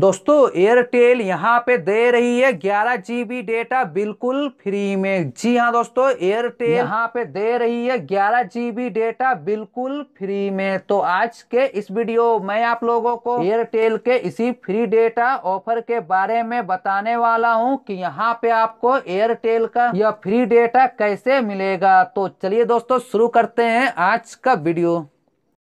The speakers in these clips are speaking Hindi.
दोस्तों एयरटेल यहाँ पे दे रही है ग्यारह जीबी डेटा बिल्कुल फ्री में जी हाँ दोस्तों एयरटेल यहाँ पे दे रही है ग्यारह जीबी डेटा बिल्कुल फ्री में तो आज के इस वीडियो में आप लोगों को एयरटेल के इसी फ्री डेटा ऑफर के बारे में बताने वाला हूँ कि यहाँ पे आपको एयरटेल का यह फ्री डेटा कैसे मिलेगा तो चलिए दोस्तों शुरू करते हैं आज का वीडियो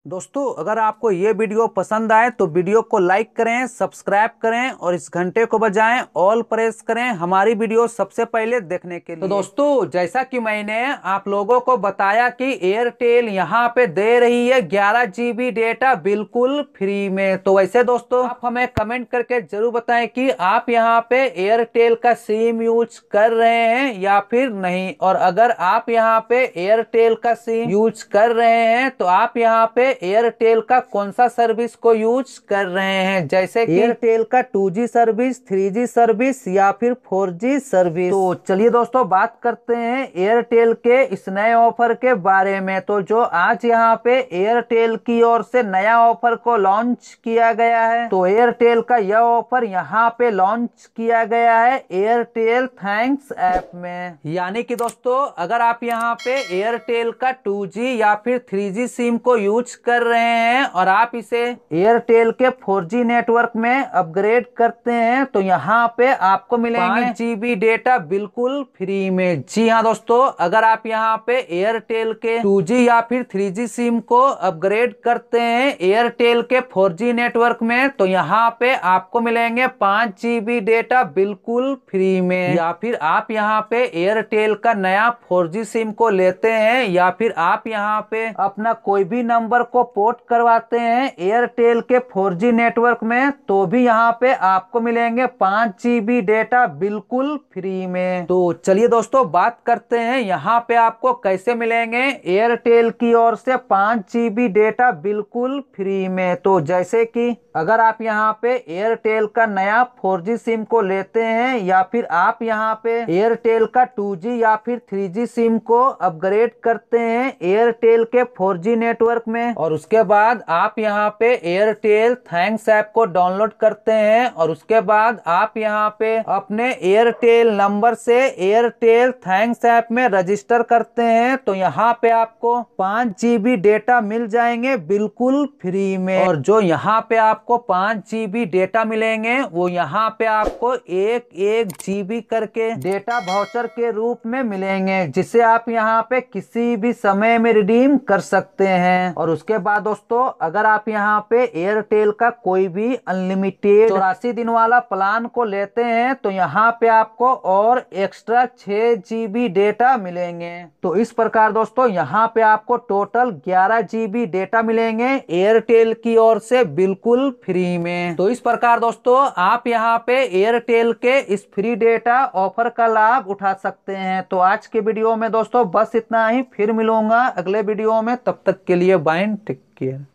दोस्तों अगर आपको ये वीडियो पसंद आए तो वीडियो को लाइक करें सब्सक्राइब करें और इस घंटे को बजाएं ऑल प्रेस करें हमारी वीडियो सबसे पहले देखने के तो लिए तो दोस्तों जैसा कि मैंने आप लोगों को बताया कि एयरटेल यहाँ पे दे रही है ग्यारह जीबी डेटा बिल्कुल फ्री में तो वैसे दोस्तों आप हमें कमेंट करके जरूर बताए की आप यहाँ पे एयरटेल का सिम यूज कर रहे हैं या फिर नहीं और अगर आप यहाँ पे एयरटेल का सिम यूज कर रहे हैं तो आप यहाँ पे एयरटेल का कौन सा सर्विस को यूज कर रहे हैं जैसे एयरटेल का 2G सर्विस 3G सर्विस या फिर 4G सर्विस तो चलिए दोस्तों बात करते हैं एयरटेल के इस नए ऑफर के बारे में तो जो आज यहाँ पे एयरटेल की ओर से नया ऑफर को लॉन्च किया गया है तो एयरटेल का यह ऑफर यहाँ पे लॉन्च किया गया है एयरटेल थैंक्स ऐप में यानी कि दोस्तों अगर आप यहाँ पे एयरटेल का 2G या फिर 3G सिम को यूज कर रहे हैं और आप इसे एयरटेल के 4G नेटवर्क में अपग्रेड करते हैं तो यहाँ पे आपको मिलेंगे जीबी डेटा बिल्कुल फ्री में जी हाँ दोस्तों अगर आप यहाँ पे एयरटेल के 2G या फिर 3G सिम को अपग्रेड करते हैं एयरटेल के 4G नेटवर्क में तो यहाँ पे आपको मिलेंगे पांच जीबी डेटा बिल्कुल फ्री में या फिर आप यहाँ पे एयरटेल का नया फोर सिम को लेते हैं या फिर आप यहाँ पे अपना कोई भी नंबर को पोर्ट करवाते हैं एयरटेल के 4G नेटवर्क में तो भी यहाँ पे आपको मिलेंगे पांच जी डेटा बिल्कुल फ्री में तो चलिए दोस्तों बात करते हैं यहाँ पे आपको कैसे मिलेंगे एयरटेल की ओर से पांच जी डेटा बिल्कुल फ्री में तो जैसे कि अगर आप यहाँ पे एयरटेल का नया 4G सिम को लेते हैं या फिर आप यहाँ पे एयरटेल का 2G या फिर 3G सिम को अपग्रेड करते हैं एयरटेल के 4G नेटवर्क में और उसके बाद आप यहाँ पे एयरटेल थैंक्स ऐप को डाउनलोड करते हैं और उसके बाद आप यहाँ पे अपने एयरटेल नंबर से एयरटेल थैंक्स ऐप में रजिस्टर करते हैं तो यहाँ पे आपको पांच जीबी डेटा मिल जाएंगे बिल्कुल फ्री में और जो यहाँ पे आपको पांच जीबी डेटा मिलेंगे वो यहाँ पे आपको एक एक जीबी करके डेटा भाउचर के रूप में मिलेंगे जिसे आप यहाँ पे किसी भी समय में रिडीम कर सकते हैं और उसके उसके बाद दोस्तों अगर आप यहाँ पे एयरटेल का कोई भी अनलिमिटेड चौरासी दिन वाला प्लान को लेते हैं तो यहाँ पे आपको और एक्स्ट्रा छह जीबी डेटा मिलेंगे तो इस प्रकार दोस्तों यहाँ पे आपको टोटल ग्यारह जीबी डेटा मिलेंगे एयरटेल की ओर से बिल्कुल फ्री में तो इस प्रकार दोस्तों आप यहाँ पे एयरटेल के इस फ्री डेटा ऑफर का लाभ उठा सकते हैं तो आज के वीडियो में दोस्तों बस इतना ही फिर मिलूंगा अगले वीडियो में तब तक के लिए बाइंड Take care.